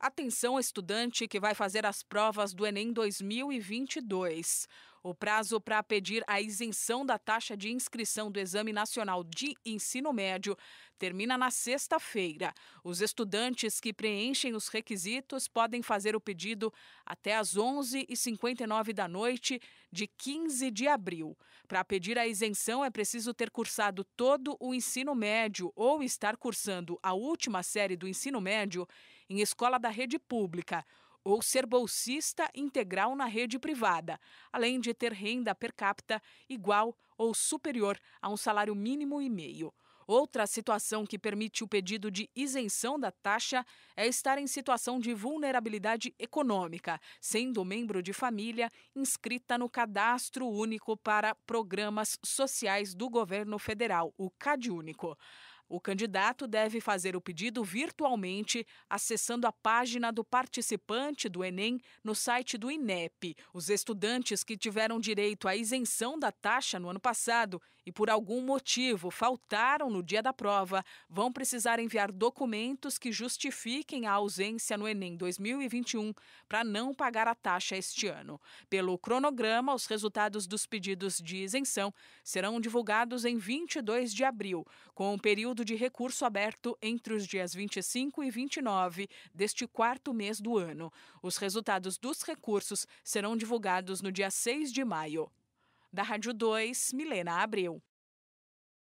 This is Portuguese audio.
Atenção, estudante que vai fazer as provas do Enem 2022. O prazo para pedir a isenção da taxa de inscrição do Exame Nacional de Ensino Médio termina na sexta-feira. Os estudantes que preenchem os requisitos podem fazer o pedido até às 11h59 da noite de 15 de abril. Para pedir a isenção, é preciso ter cursado todo o ensino médio ou estar cursando a última série do ensino médio em escola da rede pública ou ser bolsista integral na rede privada, além de ter renda per capita igual ou superior a um salário mínimo e meio. Outra situação que permite o pedido de isenção da taxa é estar em situação de vulnerabilidade econômica, sendo membro de família inscrita no Cadastro Único para Programas Sociais do Governo Federal, o CadÚnico. O candidato deve fazer o pedido virtualmente acessando a página do participante do Enem no site do INEP. Os estudantes que tiveram direito à isenção da taxa no ano passado e por algum motivo faltaram no dia da prova vão precisar enviar documentos que justifiquem a ausência no Enem 2021 para não pagar a taxa este ano. Pelo cronograma, os resultados dos pedidos de isenção serão divulgados em 22 de abril, com o período período de recurso aberto entre os dias 25 e 29 deste quarto mês do ano. Os resultados dos recursos serão divulgados no dia 6 de maio. Da Rádio 2, Milena Abreu.